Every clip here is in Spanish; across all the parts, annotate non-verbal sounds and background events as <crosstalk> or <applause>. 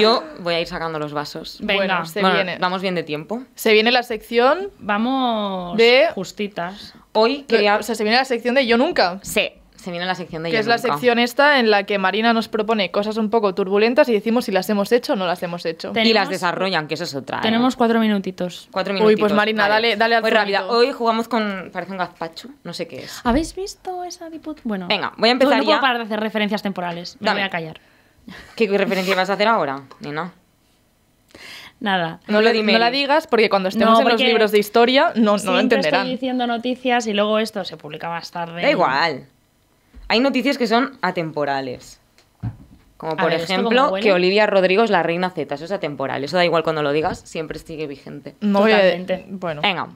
Yo voy a ir sacando los vasos. Venga, se viene. Vamos bien de tiempo. Se viene la sección. Vamos. De. Justitas. Hoy O sea, se viene la sección de Yo Nunca. Sí. Se viene la sección de Que es la sección esta en la que Marina nos propone cosas un poco turbulentas y decimos si las hemos hecho o no las hemos hecho. Y las desarrollan, que eso es otra. ¿eh? Tenemos cuatro minutitos. Cuatro minutitos. Uy, pues Marina, dale, dale al Hoy jugamos con, parece un gazpacho, no sé qué es. ¿Habéis visto esa diputada? Bueno. Venga, voy a empezar no, ya. parar de hacer referencias temporales. Me voy a callar. ¿Qué referencia vas a hacer ahora, no Nada. No, lo no la digas porque cuando estemos en los libros de historia no, no lo entenderán. Estoy diciendo noticias y luego esto se publica más tarde. Da igual. Hay noticias que son atemporales. Como por ejemplo que Olivia Rodrigo es la reina Z. Eso es atemporal. Eso da igual cuando lo digas, siempre sigue vigente. No, Totalmente. bueno. Venga.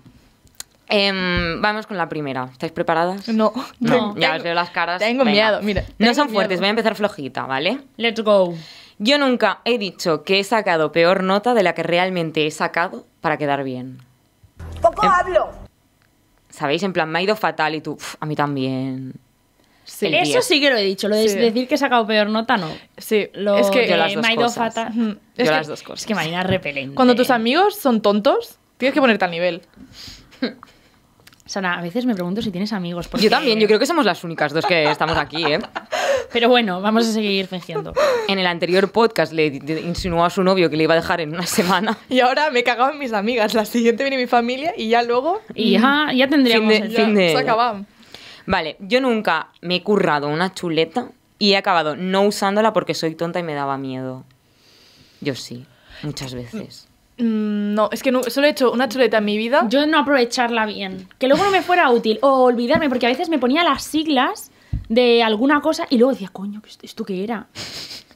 Em, vamos con la primera. ¿Estáis preparadas? No, no. ya os veo las caras. Tengo miedo, mira. no son fuertes, voy a empezar flojita, ¿vale? Let's go. Yo nunca he dicho que he sacado peor nota de la que realmente he sacado para quedar bien. ¡Poco em, hablo! ¿Sabéis? En plan, me ha ido fatal y tú, a mí también. eso sí que lo he dicho, lo de decir que he sacado peor nota, no. Sí, lo es que me ha ido fatal. es las dos cosas. Es que Marina repelente. Cuando tus amigos son tontos, tienes que ponerte al nivel. <laughs> Sana, a veces me pregunto si tienes amigos. Porque... Yo también, yo creo que somos las únicas dos que estamos aquí, ¿eh? Pero bueno, vamos a seguir fingiendo. En el anterior podcast le insinuó a su novio que le iba a dejar en una semana. Y ahora me cagaban mis amigas. La siguiente viene mi familia y ya luego. Y ya, ya tendríamos. el... fin de... Se acabado. Vale, yo nunca me he currado una chuleta y he acabado no usándola porque soy tonta y me daba miedo. Yo sí, muchas veces. Mm, no, es que solo he hecho una chuleta en mi vida. Yo no aprovecharla bien. Que luego no me fuera útil. O olvidarme, porque a veces me ponía las siglas de alguna cosa y luego decía, coño, ¿esto qué era?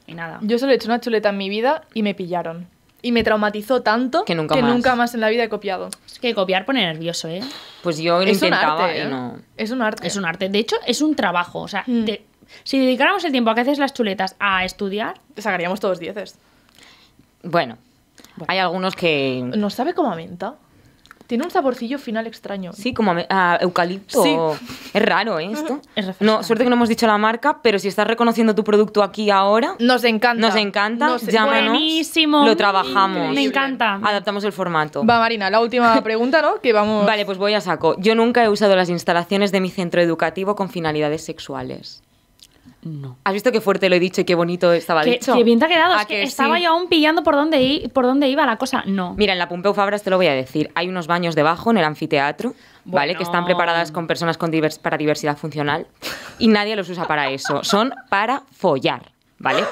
Y nada. Yo solo he hecho una chuleta en mi vida y me pillaron. Y me traumatizó tanto que nunca, más. nunca más en la vida he copiado. Es que copiar pone nervioso, ¿eh? Pues yo es intentaba ¿eh? Es un arte. Es un arte. De hecho, es un trabajo. O sea, mm. si dedicáramos el tiempo a que haces las chuletas a estudiar. Sacaríamos todos dieces. Bueno, hay algunos que... ¿No sabe cómo a menta? Tiene un saborcillo final extraño. Sí, como a, eucalipto. Sí. Es raro, ¿eh? Esto. Es no, suerte que no hemos dicho la marca, pero si estás reconociendo tu producto aquí ahora. Nos encanta. Nos encanta. llámanos. Buenísimo. Lo trabajamos. Me encanta. Adaptamos el formato. Va, Marina, la última <laughs> pregunta, ¿no? Que vamos. Vale, pues voy a saco. Yo nunca he usado las instalaciones de mi centro educativo con finalidades sexuales. No. ¿Has visto qué fuerte lo he dicho y qué bonito estaba ¿Qué, dicho? Qué bien te ha quedado. que, estaba yo aún pillando por dónde, por dónde iba la cosa. No. Mira, en la Pompeu Fabras te lo voy a decir. Hay unos baños debajo en el anfiteatro, ¿vale? Que están preparadas con personas para diversidad funcional y nadie los usa para eso. Son para follar, ¿vale?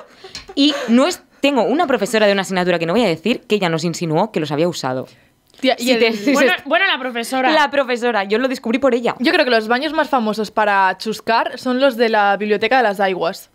Y no es tengo una profesora de una asignatura que no voy a decir que ella nos insinuó que los había usado. <laughs> <laughs> bueno, la profesora. La profesora, yo lo descubrí por ella. Yo creo que los baños más famosos para chuscar son los de la biblioteca de las aiguas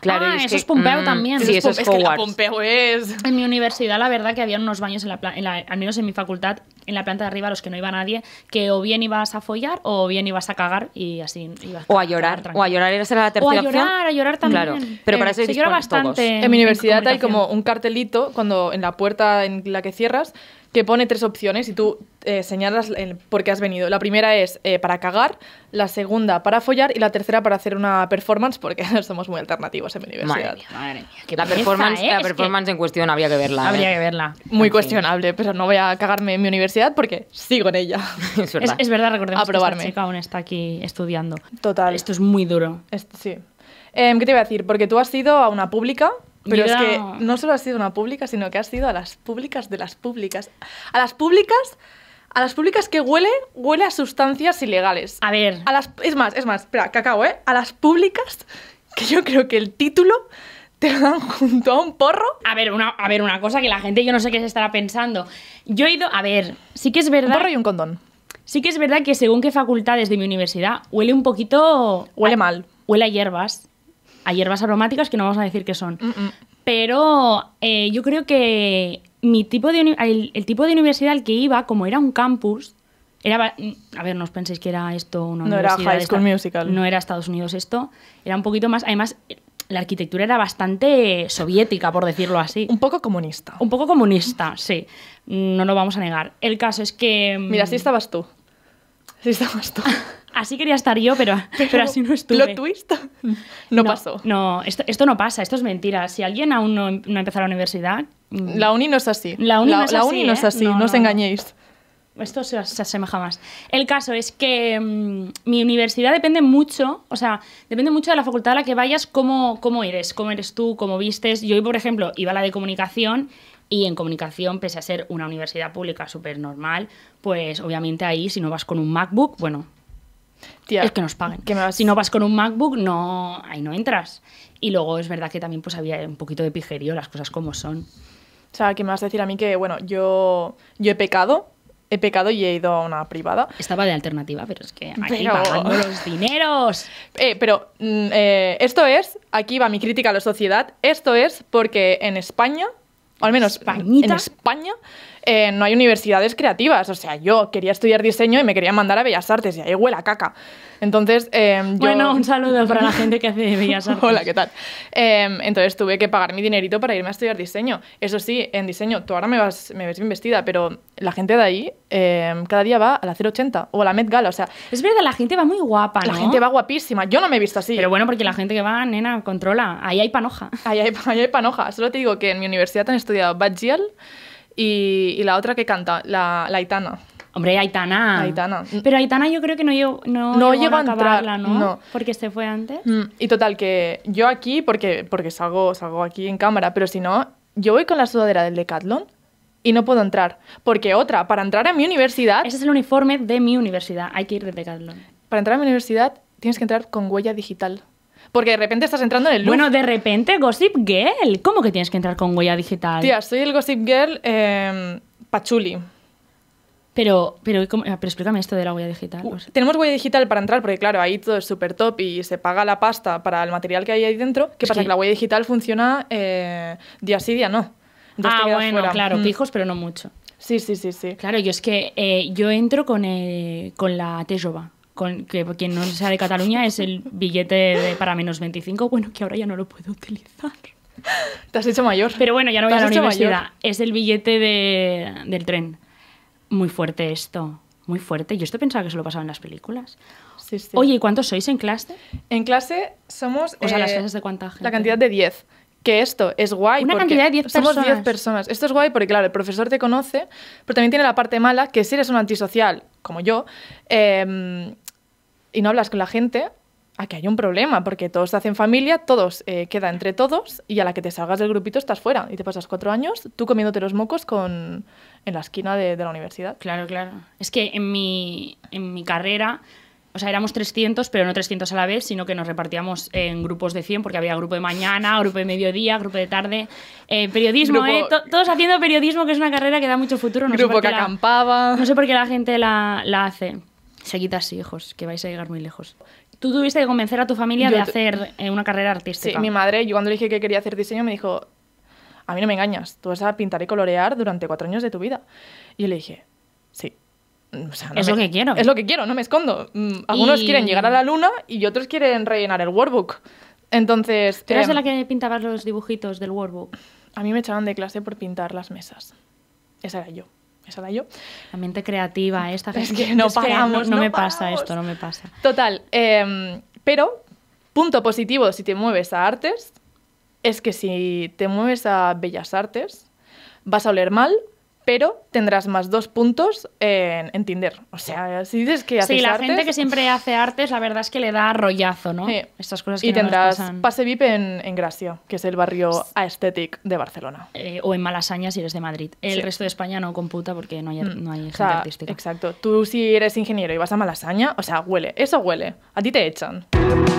Claro, ah, mm, eso es Pompeo también. Sí, eso es, es que es... En mi universidad, la verdad, que había unos baños, en en al menos en mi facultad, en la planta de arriba, a los que no iba nadie, que o bien ibas a follar o bien ibas a cagar y así ibas O a llorar. A o a llorar, era la tercera O a llorar, a llorar también. Claro, pero para eh, eso se llora bastante. En, en, mi universidad hay como un cartelito cuando en la puerta en la que cierras que pone tres opciones y tú eh, señalas por qué has venido. La primera es eh, para cagar, la segunda para follar y la tercera para hacer una performance, porque <laughs> somos muy alternativos en mi universidad. Madre la performance, ¿eh? la performance en cuestión habría que verla. Habría que verla. Muy cuestionable, pero no voy a cagarme en mi universidad porque sigo en ella. <laughs> es verdad, es, recordemos que esta chica aún está aquí estudiando. Total. Esto es muy duro. sí. Em, ¿Qué te iba a decir? Porque tú has ido a una pública pero es que no... solo has sido una pública, sino que has sido a las públicas de las públicas. A las públicas a las públicas que huele, huele a sustancias ilegales. A ver. A las, es más, es más, espera, acabo, ¿eh? A las públicas, que yo creo que el título te lo dan junto a un porro. A ver, una, a ver, una cosa que la gente yo no sé qué se estará pensando. Yo he ido, a ver, sí que es verdad. Un porro y un condón. Sí que es verdad que según qué facultades de mi universidad huele un poquito. Huele mal. Huele a hierbas. Hay hierbas aromáticas que no vamos a decir qué son. Mm, mm. Pero eh, yo creo que mi tipo de el, tipo de universidad al que iba, como era un campus, era mm, a ver, no os penséis que era esto una no universidad. No era High School Musical. No era Estados Unidos esto. Era un poquito más. Además, la arquitectura era bastante soviética, por decirlo así. Un poco comunista. Un poco comunista, sí. No lo vamos a negar. El caso es que. Mira, así estabas tú. Así estabas tú. <laughs> así quería estar yo, pero, <laughs> así no estuve. ¿Lo twist? <laughs> No, pasó. No, esto, no pasa, esto es mentira. Si alguien aún no, ha empezado la universidad... Mm. La uni no es así. La uni no es así, uni no, ¿eh? os engañéis. Esto se, se, asemeja más. El caso es que mm, mi universidad depende mucho, o sea, depende mucho de la facultad a la que vayas, cómo, cómo eres, cómo eres tú, cómo vistes. Yo, por ejemplo, iba a la de comunicación y en comunicación, pese a ser una universidad pública súper normal, pues obviamente ahí si no vas con un MacBook, bueno, es que nos paguen. Si no vas con un MacBook, no, ahí no entras. Y luego es verdad que también pues había un poquito de pijerío, las cosas como son. O sea, que me vas a decir a mí que, bueno, yo, yo he pecado, he pecado y he ido a una privada. Estaba de alternativa, pero es que aquí pagando los dineros. <laughs> Eh, pero mm, eh, esto es, aquí va mi crítica a la sociedad, esto es porque en España, o al menos en España, eh, no hay universidades creativas. O sea, yo quería estudiar diseño y me quería mandar a Bellas Artes y ahí huele a caca. Entonces, eh, Bueno, un saludo para la gente que hace Bellas <laughs> Artes. Hola, ¿qué tal? Em, entonces tuve que pagar mi dinerito para irme a estudiar diseño. Eso sí, en diseño, tú ahora me, ves bien vestida, pero la gente de ahí em, cada día va a la 080 o a la Met Gala, o sea... Es verdad, la gente va muy guapa, ¿no? La gente va guapísima. Yo no me he visto así. Pero bueno, porque la gente que va, nena, controla. Ahí hay panoja. Ahí hay, panoja. Solo te digo que en mi universidad han estudiado Bad y, la otra que canta, la, la Aitana. Hombre, Aitana. Pero Aitana yo creo que no, yo no, no llegó a acabarla, ¿no? ¿no? Porque se fue antes. Mm, y total, que yo aquí, porque, porque salgo, salgo aquí en cámara, pero si no, yo voy con la sudadera del Decathlon y no puedo entrar. Porque otra, para entrar a mi universidad... Ese es el uniforme de mi universidad, hay que ir de Decathlon. Para entrar a mi universidad tienes que entrar con huella digital. Porque de repente estás entrando en el Bueno, de repente, Gossip Girl. ¿Cómo que tienes que entrar con huella digital? Tía, soy el Gossip Girl em, pachuli. Pero, pero, ah, pero, explícame esto de la huella digital. Tenemos huella digital para entrar, porque claro, ahí todo es súper top y se paga la pasta para el material que hay ahí dentro. ¿Qué pasa? Que... la huella digital funciona eh, día sí, día no. ah, bueno, claro, mm. pero no mucho. Sí, sí, sí, sí. Claro, yo es que eh, yo entro con, con la Tejova que quien no sea de Cataluña es el billete para menos 25, bueno, que ahora ya no lo puedo utilizar. Te has hecho mayor. Pero bueno, ya no voy a la universidad. Es el billete del tren. Muy fuerte esto, muy fuerte. Yo esto pensaba que se lo pasaba en las películas. Oye, ¿y cuántos sois en clase? En clase somos... O sea, las eh, clases de cuánta gente. La cantidad de 10 que esto es guay. Una cantidad de 10 Somos 10 personas. Esto es guay porque, claro, el profesor te conoce, pero también tiene la parte mala que si eres un antisocial como yo, em, y no hablas con la gente, aquí hay un problema, porque todos hacen familia, todos eh, queda entre todos, y a la que te salgas del grupito estás fuera. Y te pasas cuatro años tú comiéndote los mocos en la esquina de, de la universidad. Claro, claro. Es que en mi, en mi carrera o sea, éramos 300, pero no 300 a la vez, sino que nos repartíamos en grupos de 100, porque había grupo de mañana, grupo de mediodía, grupo de tarde. Eh, periodismo, eh, todos haciendo periodismo, que es una carrera que da mucho futuro. No grupo sé que acampaba. no sé por qué la gente la, la hace. Se quita así, hijos, que vais a llegar muy lejos. Tú tuviste que convencer a tu familia de hacer eh, una carrera artística. Sí, mi madre, yo cuando le dije que quería hacer diseño, me dijo, a mí no me engañas, tú vas a pintar y colorear durante cuatro años de tu vida. Y yo le dije, sí es lo que quiero. Es lo que quiero, no me escondo. Mm, algunos quieren llegar a la luna y otros quieren rellenar el workbook. Entonces. ¿Tú em, la que pintaba los dibujitos del workbook? A mí me echaban de clase por pintar las mesas. Esa era yo. Esa era yo. La mente creativa, esta Es que <laughs> no es no, me pasa esto, no me pasa. Total. Em, pero, punto positivo si te mueves a artes, es que si te mueves a bellas artes, vas a oler mal, pero tendrás más dos puntos en, Tinder. O sea, si dices que haces Sí, la gente que siempre hace artes, la verdad es que le da rollazo, ¿no? Estas cosas que Y tendrás pase VIP en, en, Gracia, que es el barrio aesthetic de Barcelona. Eh, o en Malasaña si eres de Madrid. El resto de España no computa porque no hay, mm. gente artística. Exacto. Tú si eres ingeniero y vas a Malasaña, o sea, huele. Eso huele. A ti te echan.